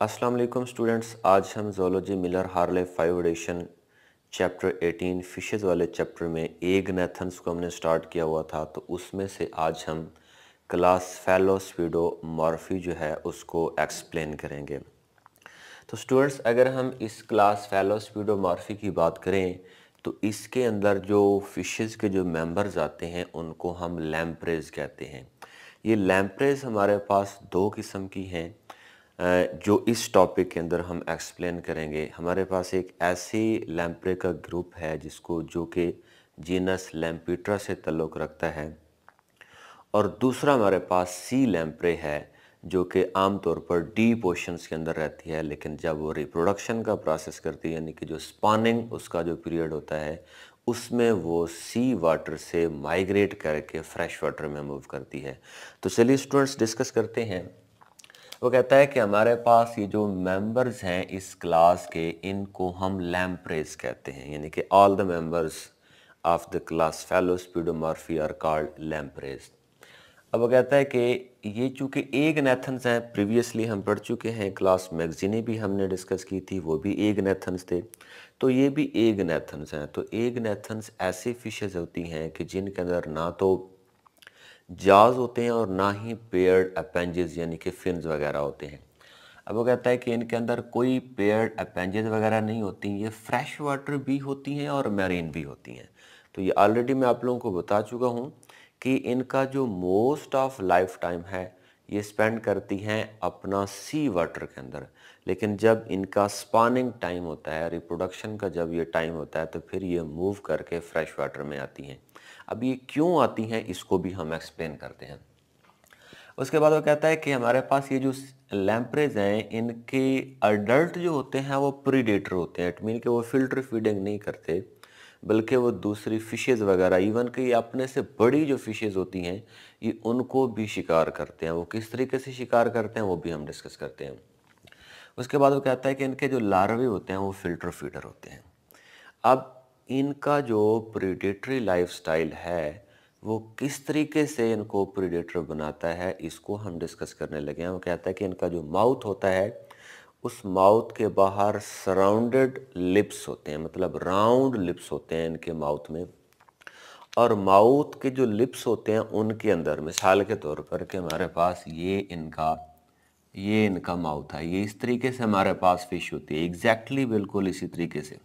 अस्सलाम वालेकुम स्टूडेंट्स आज हम zoology Miller Harley five edition chapter 18 fishes वाले चैप्टर में एग नेथन्स को हमने स्टार्ट किया हुआ था तो उसमें से आज हम क्लास फैलोस्पीडो मॉर्फी जो है उसको एक्सप्लेन करेंगे तो स्टूडेंट्स अगर हम इस क्लास फैलोस्पीडो मॉर्फी की बात करें तो इसके अंदर जो फिशेज़ के जो मेम्बर्स आते हैं उनको हम लैम्प्रेज कहते हैं ये लैम्प्रेज हमारे पास दो किस्म की हैं जो इस टॉपिक के अंदर हम एक्सप्लेन करेंगे हमारे पास एक ऐसी लैम्प्रे का ग्रुप है जिसको जो कि जीनस लैम्पीट्रा से तल्लुक़ रखता है और दूसरा हमारे पास सी लैम्प्रे है जो कि आम तौर पर डी पोशंस के अंदर रहती है लेकिन जब वो रिप्रोडक्शन का प्रोसेस करती है यानी कि जो स्पानिंग उसका जो पीरियड होता है उसमें वो सी वाटर से माइग्रेट करके फ्रेश वाटर में मूव करती है तो चलिए स्टूडेंट्स डिस्कस करते हैं वो कहता है कि हमारे पास ये जो मेंबर्स हैं इस क्लास के इनको हम लैम्प्रेस कहते हैं यानी कि all the members of the class cephalaspidomorphi are called lampreys अब वो कहता है कि ये चूँकि एक नेथन्स हैं प्रीवियसली हम पढ़ चुके हैं क्लास मैगजीने भी हमने डिस्कस की थी वो भी एग नेथन्स थे तो ये भी एग नेथन्स हैं तो एग नेथन्स ऐसे फिशेज होती हैं कि जिनके अंदर ना तो जाज होते हैं और ना ही पेयर्ड अपेंजेस यानी कि फिन्स वगैरह होते हैं अब वो कहता है कि इनके अंदर कोई पेयर्ड अपेंजेस वगैरह नहीं होती ये फ्रेश वाटर भी होती हैं और मैरीन भी होती हैं तो ये ऑलरेडी मैं आप लोगों को बता चुका हूँ कि इनका जो मोस्ट ऑफ लाइफ टाइम है ये स्पेंड करती हैं अपना सी वाटर के अंदर लेकिन जब इनका स्पानिंग टाइम होता है रिप्रोडक्शन का जब ये टाइम होता है तो फिर ये मूव करके फ्रेश वाटर में आती हैं अब ये क्यों आती हैं इसको भी हम एक्सप्लेन करते हैं उसके बाद वो कहता है कि हमारे पास ये जो लैम्परेज हैं इनके अडल्ट जो होते हैं वो प्रीडेटर होते हैं इट मीन कि वो फिल्टर फीडिंग नहीं करते बल्कि वो दूसरी फिशेज़ वगैरह इवन कि अपने से बड़ी जो फिशेज़ होती हैं ये उनको भी शिकार करते हैं वो किस तरीके से शिकार करते हैं वो भी हम डिस्कस करते हैं उसके बाद वो कहता है कि इनके जो लार्वे होते हैं वो फिल्टर फीडर होते हैं अब इनका जो प्रीडेटरी लाइफस्टाइल है वो किस तरीके से इनको प्रीडेटर बनाता है इसको हम डिस्कस करने लगे हैं वो कहता है कि इनका जो माउथ होता है उस माउथ के बाहर सराउंडेड लिप्स होते हैं मतलब राउंड लिप्स होते हैं इनके माउथ में और माउथ के जो लिप्स होते हैं उनके अंदर मिसाल के तौर पर कि हमारे पास ये इनका ये इनका माउथ है ये इस तरीके से हमारे पास फ़िश होती है एग्जैक्टली exactly बिल्कुल इसी तरीके से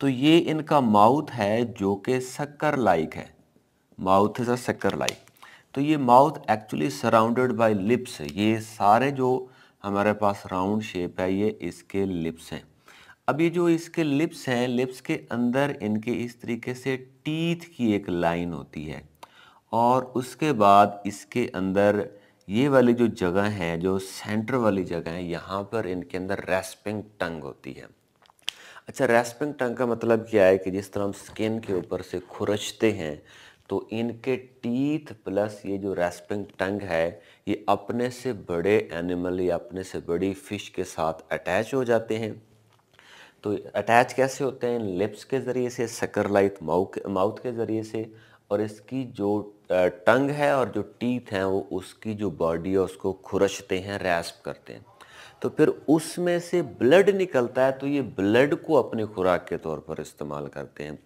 तो ये इनका माउथ है जो कि शक्कर लाइक है माउथ इज़ अ शक्कर लाइक तो ये mouth actually surrounded by lips ये सारे जो हमारे पास राउंड शेप है ये इसके लिप्स हैं अब ये जो इसके लिप्स हैं लिप्स के अंदर इनके इस तरीके से टीथ की एक लाइन होती है और उसके बाद इसके अंदर ये वाली जो जगह है जो सेंटर वाली जगह है यहाँ पर इनके अंदर रेस्पिंग टंग होती है अच्छा रेस्पिंग टंग का मतलब क्या है कि जिस तरह हम स्किन के ऊपर से खुरचते हैं तो इनके टीथ प्लस ये जो रेस्पिंग टंग है ये अपने से बड़े एनिमल या अपने से बड़ी फ़िश के साथ अटैच हो जाते हैं तो अटैच कैसे होते हैं लिप्स के ज़रिए से सकर लाइट माउथ माउथ के ज़रिए से और इसकी जो टंग है और जो टीथ हैं वो उसकी जो बॉडी है उसको खुरचते हैं रेस्प करते हैं तो फिर उसमें से ब्लड निकलता है तो ये ब्लड को अपनी खुराक के तौर पर इस्तेमाल करते हैं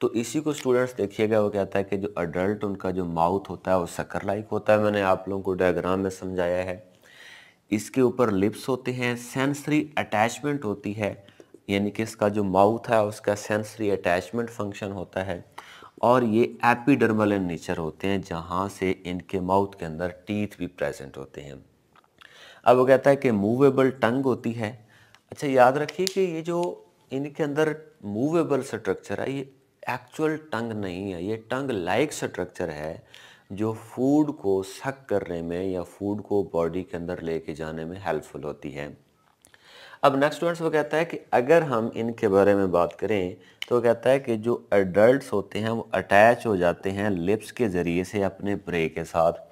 तो इसी को स्टूडेंट्स देखिएगा वो कहता है कि जो अडल्ट उनका जो माउथ होता है वो शक्कर लाइक होता है मैंने आप लोगों को डायग्राम में समझाया है इसके ऊपर लिप्स होते हैं सेंसरी अटैचमेंट होती है यानी कि इसका जो माउथ है उसका सेंसरी अटैचमेंट फंक्शन होता है और ये एपिडर्मल इन नेचर होते हैं जहाँ से इनके माउथ के अंदर टीथ भी प्रेजेंट होते हैं अब वो कहता है कि मूवेबल टंग होती है अच्छा याद रखिए कि ये जो इनके अंदर मूवेबल स्ट्रक्चर है ये एक्चुअल टंग नहीं है ये टंग लाइक स्ट्रक्चर है जो फूड को सक करने में या फूड को बॉडी के अंदर लेके जाने में हेल्पफुल होती है अब नेक्स्ट वर्ड्स वो कहता है कि अगर हम इनके बारे में बात करें तो वो कहता है कि जो एडल्ट होते हैं वो अटैच हो जाते हैं लिप्स के ज़रिए से अपने ब्रे के साथ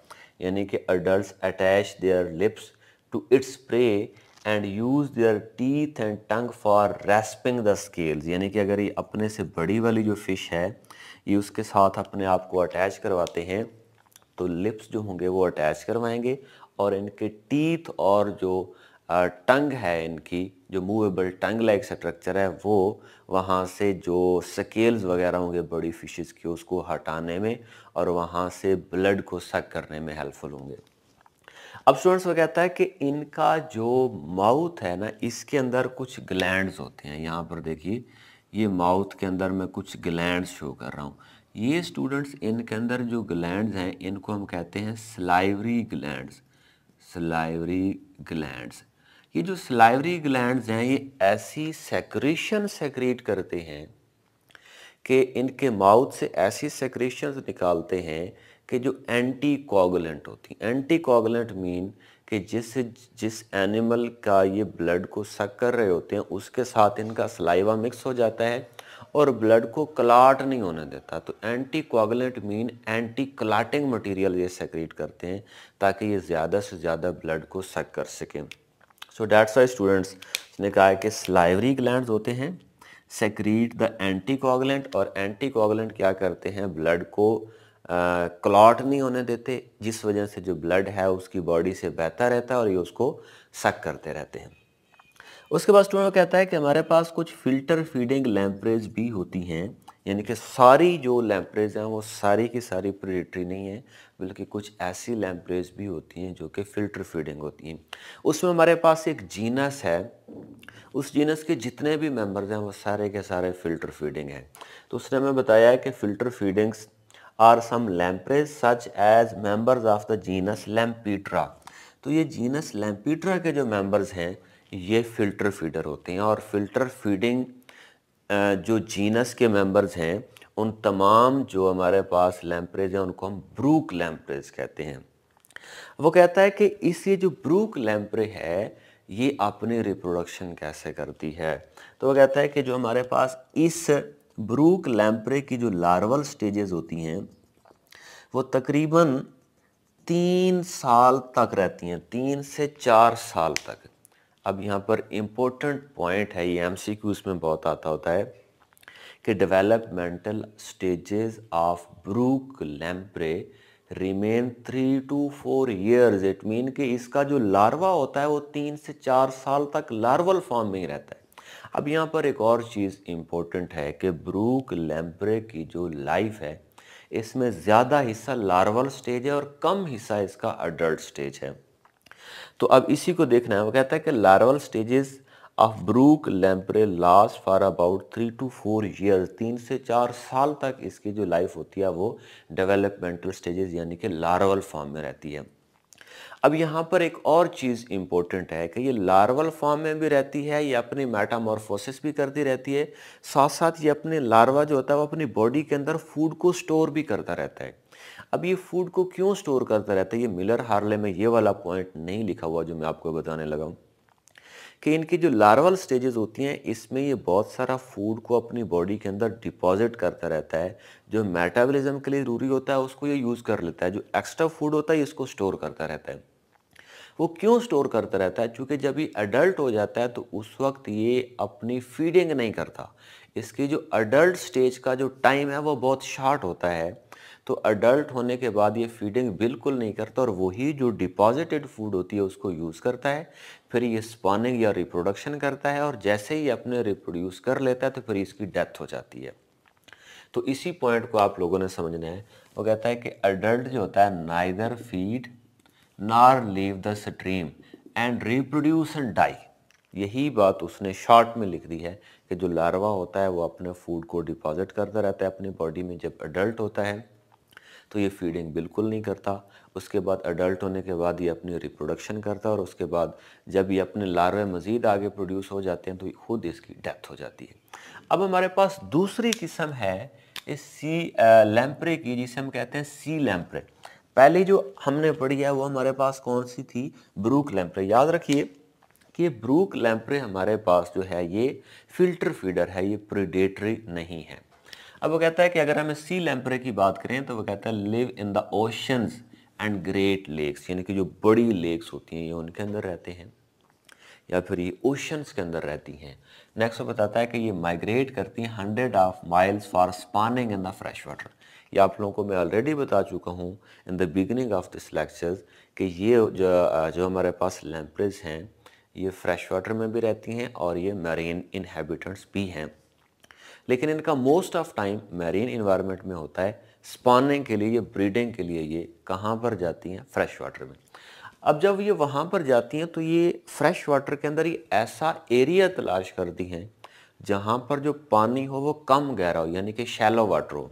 यानी कि adult attach their lips to its prey and use their teeth and tongue for rasping the scales यानी कि अगर ये अपने से बड़ी वाली जो फ़िश है ये उसके साथ अपने आप को अटैच करवाते हैं तो लिप्स जो होंगे वो अटैच करवाएंगे और इनके टीथ और जो टंग है इनकी जो मूवेबल टंग लाइक स्ट्रक्चर है वो वहाँ से जो स्केल्स वगैरह होंगे बड़ी फिशेस की उसको हटाने में और वहाँ से ब्लड को सक करने में हेल्पफुल होंगे अब स्टूडेंट्स वो कहता है कि इनका जो माउथ है ना इसके अंदर कुछ ग्लैंड होते हैं यहाँ पर देखिए ये माउथ के अंदर मैं कुछ ग्लैंड शो कर रहा हूँ ये स्टूडेंट्स इनके अंदर जो ग्लैंड हैं इनको हम कहते हैं स्लाइवरी ग्लैंड स्लाइवरी ग्लैंड ये जो स्लाइवरी ग्लैंड हैं ये ऐसी सेक्रेशन सेक्रेट करते हैं कि इनके माउथ से ऐसी सेक्रेशन निकालते हैं कि जो एंटी कोगुलेंट होती हैं एंटी कोगुलेंट मीन कि जिस जिस एनिमल का ये ब्लड को सक कर रहे होते हैं उसके साथ इनका सलाइवा मिक्स हो जाता है और ब्लड को क्लाट नहीं होने देता तो anticoagulant mean anticlotting material ये सेक्रेट करते हैं ताकि ये ज़्यादा से ज़्यादा ब्लड को सक कर सकें सो डैट्स वाई स्टूडेंट्स ने कहा है कि स्लाइवरी ग्लैंड होते हैं सेक्रीट द एंटी कोगुलेंट और एंटी कोगुलेंट क्या करते हैं ब्लड को क्लॉट नहीं होने देते जिस वजह से जो ब्लड है उसकी बॉडी से बहता रहता है और ये उसको सक करते रहते हैं उसके बाद स्टूडेंट कहता है कि हमारे पास कुछ फिल्टर फीडिंग लैम्परेज भी होती हैं यानी कि सारी जो लैम्परेज हैं वो सारी की सारी प्रेडेटरी नहीं है बल्कि कुछ ऐसी लैम्परेज भी होती हैं जो कि फ़िल्टर फीडिंग होती हैं उसमें हमारे पास एक जीनस है उस जीनस के जितने भी मेंबर्स हैं वो सारे के सारे फ़िल्टर फीडिंग हैं तो उसने हमें बताया है कि filter feedings are some lampreys such as members of the genus Lampetra तो ये जीनस लैम्पीट्रा के जो मेंबर्स हैं ये फिल्टर फीडर होते हैं और फिल्टर फीडिंग जो जीनस के मेंबर्स हैं उन तमाम जो हमारे पास लैम्प्रेज हैं उनको हम ब्रूक लैम्प्रेज कहते हैं वो कहता है कि इस ये जो ब्रूक लैम्प्रे है ये अपनी रिप्रोडक्शन कैसे करती है तो वो कहता है कि जो हमारे पास इस ब्रूक लैम्प्रे की जो लार्वल स्टेजेस होती हैं वो तकरीबन तीन साल तक रहती हैं तीन से चार साल तक अब यहाँ पर इम्पोर्टेंट पॉइंट है ये एम सी क्यूज में बहुत आता होता है कि developmental stages of brook lamprey remain three to four years it mean कि इसका जो लार्वा होता है वो तीन से चार साल तक लार्वल फॉर्म में ही रहता है अब यहाँ पर एक और चीज़ इम्पोर्टेंट है कि ब्रूक लैम्प्रे की जो लाइफ है इसमें ज़्यादा हिस्सा लार्वल स्टेज है और कम हिस्सा इसका अडल्ट स्टेज है तो अब इसी को देखना है वो कहता है कि larval stages of brook lamprey last for about three to four year तीन से चार साल तक इसकी जो लाइफ होती है वो डेवलपमेंटल स्टेजेस यानी कि लार्वल फॉर्म में रहती है अब यहाँ पर एक और चीज़ इम्पोर्टेंट है कि ये लार्वल फॉर्म में भी रहती है ये अपनी मेटामॉर्फोसिस भी करती रहती है साथ साथ ये अपने लार्वा जो होता है वो अपनी बॉडी के अंदर फूड को स्टोर भी करता रहता है अब ये फूड को क्यों स्टोर करता रहता है ये मिलर हार्ले में ये वाला पॉइंट नहीं लिखा हुआ जो मैं आपको बताने लगा हूँ कि इनकी जो लार्वल स्टेजेस होती हैं इसमें ये बहुत सारा फूड को अपनी बॉडी के अंदर डिपॉजिट करता रहता है जो मेटाबॉलिज्म के लिए ज़रूरी होता है उसको ये यूज़ कर लेता है जो एक्स्ट्रा फूड होता है इसको स्टोर करता रहता है वो क्यों स्टोर करता रहता है क्योंकि जब ये एडल्ट हो जाता है तो उस वक्त ये अपनी फीडिंग नहीं करता इसकी जो अडल्ट स्टेज का जो टाइम है वो बहुत शॉर्ट होता है तो अडल्ट होने के बाद ये फीडिंग बिल्कुल नहीं करता और वही जो डिपॉजिटेड फूड होती है उसको यूज़ करता है फिर ये स्पॉनिंग या रिप्रोडक्शन करता है और जैसे ही अपने रिप्रोड्यूस कर लेता है तो फिर इसकी डेथ हो जाती है तो इसी पॉइंट को आप लोगों ने समझना है वो कहता है कि अडल्ट जो होता है neither feed nor leave the stream and reproduce and die यही बात उसने शॉर्ट में लिख दी है कि जो लार्वा होता है वो अपने फूड को डिपॉजिट करता रहता है अपनी बॉडी में जब अडल्ट होता है तो ये फीडिंग बिल्कुल नहीं करता उसके बाद अडल्ट होने के बाद ये अपनी रिप्रोडक्शन करता और उसके बाद जब ये अपने लार्वे मज़ीद आगे प्रोड्यूस हो जाते हैं तो खुद इसकी डेथ हो जाती है अब हमारे पास दूसरी किस्म है इस सी लैम्परे की जिसे हम कहते हैं सी लैम्परे पहली जो हमने पढ़ी है वो हमारे पास कौन सी थी ब्रूक लैम्परे याद रखिए कि ब्रूक लैम्परे हमारे पास जो है ये फिल्टर फीडर है ये प्रीडेटरी नहीं है अब वो कहता है कि अगर हमें सी लैम्परे की बात करें तो वो कहता है live in the oceans and Great Lakes यानी कि जो बड़ी लेक्स होती हैं ये उनके अंदर रहते हैं या फिर ये ओशंस के अंदर रहती हैं नेक्स्ट वो बताता है कि ये माइग्रेट करती हैं hundred of miles for spawning in the fresh water ये आप लोगों को मैं ऑलरेडी बता चुका हूँ in the beginning of this lectures कि ये जो जो हमारे पास लैम्परेज हैं ये फ्रेश वाटर में भी रहती हैं और ये मरीन इनहेबिटेंट्स भी हैं लेकिन इनका most of time marine environment में होता है स्पॉनिंग के लिए ब्रीडिंग के लिए ये कहाँ पर जाती हैं फ्रेश वाटर में अब जब ये वहाँ पर जाती हैं तो ये फ्रेश वाटर के अंदर ये ऐसा एरिया तलाश करती हैं जहाँ पर जो पानी हो वो कम गहरा हो यानी कि शैलो वाटर हो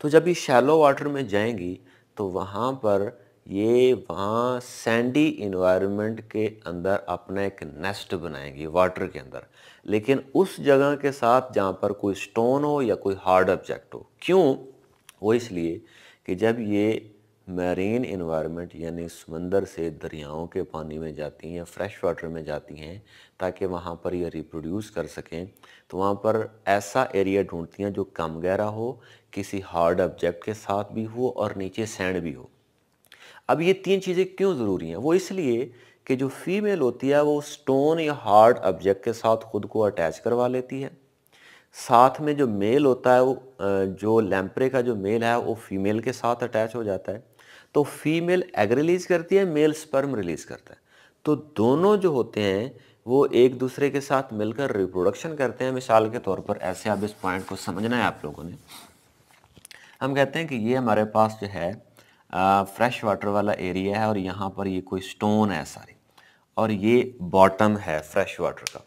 तो जब ये शैलो वाटर में जाएंगी तो वहाँ पर ये वहाँ सैंडी इन्वायरमेंट के अंदर अपना एक नेस्ट बनाएंगी वाटर के अंदर लेकिन उस जगह के साथ जहाँ पर कोई स्टोन हो या कोई हार्ड ऑब्जेक्ट हो क्यों वो इसलिए कि जब ये मैरीन इन्वायरमेंट यानी समंदर से दरियाओं के पानी में जाती हैं या फ्रेश वाटर में जाती हैं ताकि वहाँ पर ये रिप्रोड्यूस कर सकें तो वहाँ पर ऐसा एरिया ढूंढती हैं जो कम गहरा हो किसी हार्ड ऑब्जेक्ट के साथ भी हो और नीचे सैंड भी हो अब ये तीन चीज़ें क्यों ज़रूरी हैं वो इसलिए कि जो फीमेल होती है वो स्टोन या हार्ड ऑब्जेक्ट के साथ खुद को अटैच करवा लेती है साथ में जो मेल होता है वो जो लैम्परे का जो मेल है वो फीमेल के साथ अटैच हो जाता है तो फीमेल एग रिलीज़ करती है मेल स्पर्म रिलीज़ करता है तो दोनों जो होते हैं वो एक दूसरे के साथ मिलकर रिप्रोडक्शन करते हैं मिसाल के तौर पर ऐसे आप इस पॉइंट को समझना है आप लोगों ने हम कहते हैं कि ये हमारे पास जो है फ्रेश वाटर वाला एरिया है और यहाँ पर ये कोई स्टोन है सारे और ये बॉटम है फ्रेश वाटर का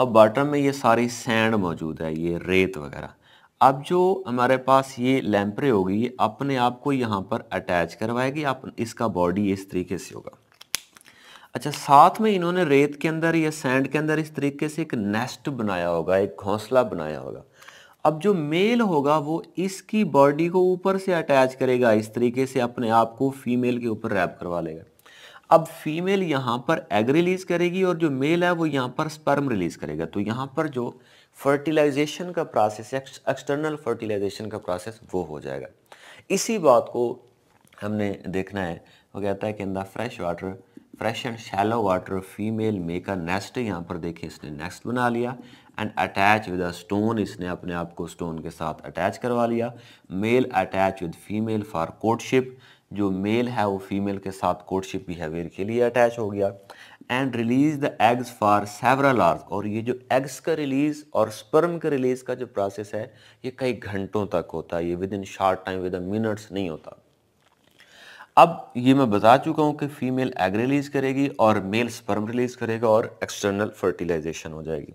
अब बॉटम में ये सारी सैंड मौजूद है ये रेत वगैरह अब जो हमारे पास ये लैम्परे होगी ये अपने आप को यहाँ पर अटैच करवाएगी आप इसका बॉडी इस तरीके से होगा अच्छा साथ में इन्होंने रेत के अंदर या सैंड के अंदर इस तरीके से एक नेस्ट बनाया होगा एक घोंसला बनाया होगा अब जो मेल होगा वो इसकी बॉडी को ऊपर से अटैच करेगा इस तरीके से अपने आप को फीमेल के ऊपर रैप करवा लेगा अब फीमेल यहाँ पर एग रिलीज़ करेगी और जो मेल है वो यहाँ पर स्पर्म रिलीज़ करेगा तो यहाँ पर जो फर्टिलाइजेशन का प्रोसेस एक्सटर्नल फर्टिलाइजेशन का प्रोसेस वो हो जाएगा इसी बात को हमने देखना है वो कहता है कि in the fresh water fresh and shallow water female maker का नेस्ट यहाँ पर देखें इसने नेस्ट बना लिया and attach with a stone इसने अपने आप को स्टोन के साथ अटैच करवा लिया male attach with female for courtship जो मेल है वो फीमेल के साथ कोर्टशिप बिहेवियर के लिए अटैच हो गया and release the eggs for several hours और ये जो एग्स का रिलीज़ और स्पर्म का रिलीज़ का जो प्रोसेस है ये कई घंटों तक होता है ये within short time with minutes नहीं होता अब ये मैं बता चुका हूँ कि फीमेल एग रिलीज़ करेगी और मेल स्पर्म रिलीज़ करेगा और एक्सटर्नल फर्टिलाइजेशन हो जाएगी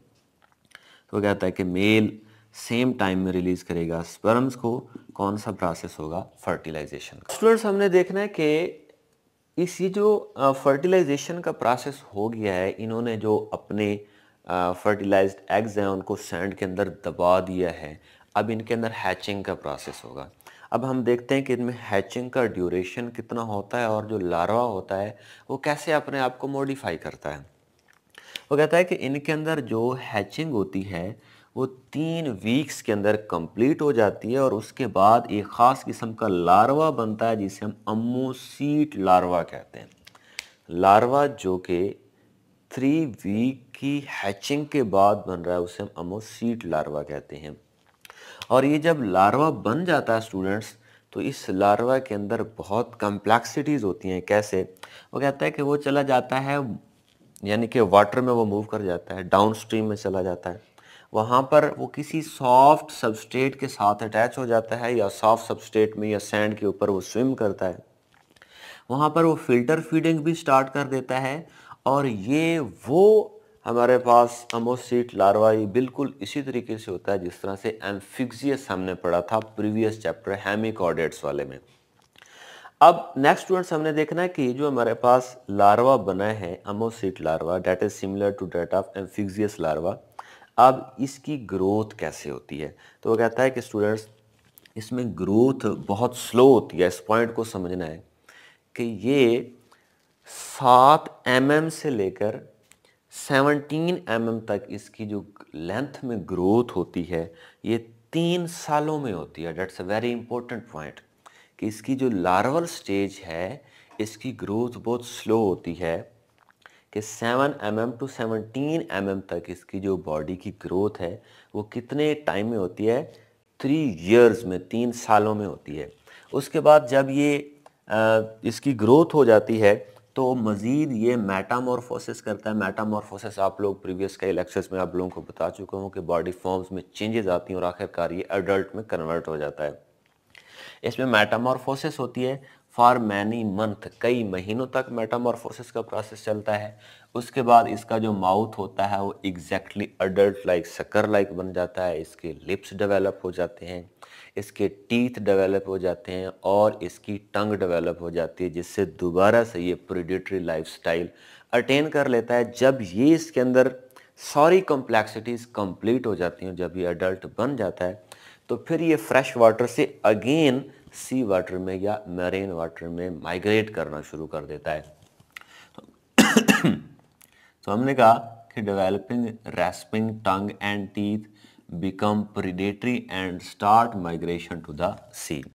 तो कहता है कि मेल सेम टाइम में रिलीज करेगा स्पर्म्स को कौन सा प्रोसेस होगा फर्टिलाइजेशन का स्टूडेंट्स हमने देखना है कि इस ये जो फर्टिलाइजेशन का प्रोसेस हो गया है इन्होंने जो अपने फर्टिलाइज्ड एग्स हैं उनको सैंड के अंदर दबा दिया है अब इनके अंदर हैचिंग का प्रोसेस होगा अब हम देखते हैं कि इनमें हैचिंग का ड्यूरेशन कितना होता है और जो लार्वा होता है वो कैसे अपने आप को मॉडिफाई करता है वो कहता है कि इनके अंदर जो हैचिंग होती है वो तीन वीक्स के अंदर कंप्लीट हो जाती है और उसके बाद एक ख़ास किस्म का लार्वा बनता है जिसे हम अमोसीट लार्वा कहते हैं लार्वा जो कि थ्री वीक की हैचिंग के बाद बन रहा है उसे हम अमोसीट लार्वा कहते हैं और ये जब लार्वा बन जाता है स्टूडेंट्स तो इस लार्वा के अंदर बहुत कम्प्लेक्सिटीज़ होती हैं कैसे वो कहता है कि वो चला जाता है यानी कि वाटर में वो मूव कर जाता है डाउन स्ट्रीम में चला जाता है वहाँ पर वो किसी सॉफ्ट सबस्टेट के साथ अटैच हो जाता है या सॉफ्ट सबस्टेट में या सैंड के ऊपर वो स्विम करता है वहाँ पर वो फिल्टर फीडिंग भी स्टार्ट कर देता है और ये वो हमारे पास अमोसीट लारवाई बिल्कुल इसी तरीके से होता है जिस तरह से एम्फिक्सियस हमने पढ़ा था प्रीवियस चैप्टर हैमिकॉर्डेट्स वाले में अब नेक्स्ट स्टूडेंट्स हमने देखना है कि जो हमारे पास लार्वा बना है ammocoete larva that is similar to that of amphioxus larva अब इसकी ग्रोथ कैसे होती है तो वो कहता है कि स्टूडेंट्स इसमें ग्रोथ बहुत स्लो होती है इस पॉइंट को समझना है कि ये सात एम mm से लेकर सेवनटीन एम mm तक इसकी जो लेंथ में ग्रोथ होती है ये तीन सालों में होती है that's a very important point कि इसकी जो लार्वल स्टेज है इसकी ग्रोथ बहुत स्लो होती है कि 7 M mm to 17 M mm तक इसकी जो बॉडी की ग्रोथ है वो कितने टाइम में होती है थ्री ईयर्स में तीन सालों में होती है उसके बाद जब ये आ, इसकी ग्रोथ हो जाती है तो मज़ीद ये मेटामॉर्फोसिस करता है मेटामॉर्फोसिस आप लोग प्रीवियस कई लेक्चर्स में आप लोगों को बता चुका हूँ कि बॉडी फॉर्म्स में चेंजेस आती हैं और आखिरकार ये एडल्ट में कन्वर्ट हो जाता है इसमें मेटामॉर्फोसिस होती है फॉर मैनी मंथ कई महीनों तक मेटामॉर्फोसिस का प्रोसेस चलता है उसके बाद इसका जो माउथ होता है वो exactly adult like sucker like बन जाता है इसके लिप्स डेवलप हो जाते हैं इसके टीथ डेवलप हो जाते हैं और इसकी टंग डेवलप हो जाती है जिससे दोबारा से ये लाइफ स्टाइल अटेन कर लेता है जब ये इसके अंदर सॉरी कॉम्प्लेक्सिटीज़ कंप्लीट हो जाती हैं जब ये अडल्ट बन जाता है तो फिर ये फ्रेश वाटर से अगेन सी वाटर में या मेरेन वाटर में माइग्रेट करना शुरू कर देता है तो, हमने कहा कि developing rasping tongue and teeth become predatory and start migration to the C